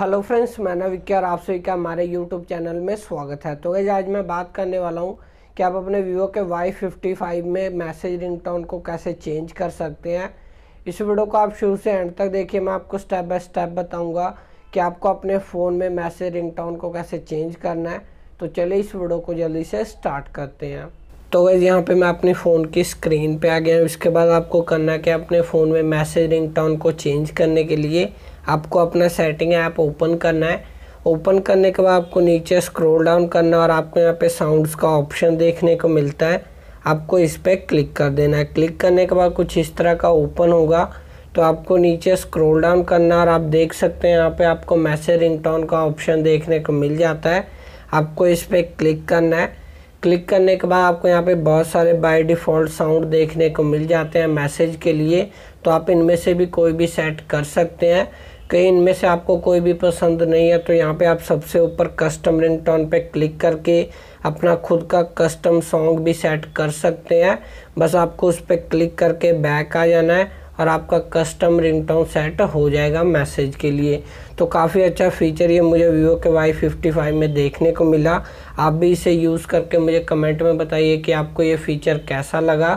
hello friends मैं नविक और आप सभी का हमारे यूट्यूब चैनल में स्वागत है तो गैज आज मैं बात करने वाला हूँ कि आप अपने वीवो के वाई फिफ्टी फाइव में मैसेज रिंगटोन को कैसे चेंज कर सकते हैं इस वीडियो को आप शुरू से एंड तक देखिए मैं आपको स्टेप बाय स्टेप बताऊँगा कि आपको अपने फ़ोन में मैसेज रिंगटोन को कैसे चेंज करना है तो चलिए इस वीडियो को जल्दी से स्टार्ट करते हैं तो वैसे यहाँ पे मैं अपने फ़ोन की स्क्रीन पे आ गया हूँ इसके बाद आपको करना क्या अपने फ़ोन में मैसेज रिंग टोन को चेंज करने के लिए आपको अपना सेटिंग ऐप ओपन करना है ओपन करने के बाद आपको नीचे स्क्रॉल डाउन करना और आपको यहाँ पे साउंड्स का ऑप्शन देखने को मिलता है आपको इस पर क्लिक कर देना है क्लिक करने के बाद कुछ इस तरह का ओपन होगा तो आपको नीचे स्क्रॉल डाउन करना और आप देख सकते हैं यहाँ पे आपको मैसेज रिंगटोन का ऑप्शन देखने को मिल जाता है आपको इस पर क्लिक करना है क्लिक करने के बाद आपको यहाँ पे बहुत सारे बाय डिफ़ॉल्ट साउंड देखने को मिल जाते हैं मैसेज के लिए तो आप इनमें से भी कोई भी सेट कर सकते हैं कहीं इनमें से आपको कोई भी पसंद नहीं है तो यहाँ पे आप सबसे ऊपर कस्टम टोन पे क्लिक करके अपना खुद का कस्टम सॉन्ग भी सेट कर सकते हैं बस आपको उस पर क्लिक करके बैक आ जाना है और आपका कस्टम रिंगटोन सेट हो जाएगा मैसेज के लिए तो काफ़ी अच्छा फीचर ये मुझे वीवो के वाई फिफ्टी फाइव में देखने को मिला आप भी इसे यूज़ करके मुझे कमेंट में बताइए कि आपको ये फ़ीचर कैसा लगा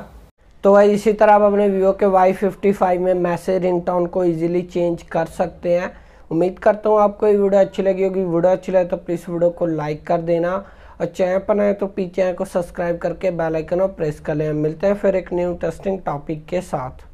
तो वही इसी तरह आप अपने वीवो के वाई फिफ्टी फाइव में मैसेज रिंगटोन को इजीली चेंज कर सकते हैं उम्मीद करता हूँ आपको ये वीडियो अच्छी लगी होगी वीडियो अच्छी लगे तो प्लीज़ वीडियो को लाइक कर देना और चैनल पर आए तो पीछे को सब्सक्राइब करके बेल आइकन और प्रेस कर लें मिलते हैं फिर एक न्यू इंटरेस्टिंग टॉपिक के साथ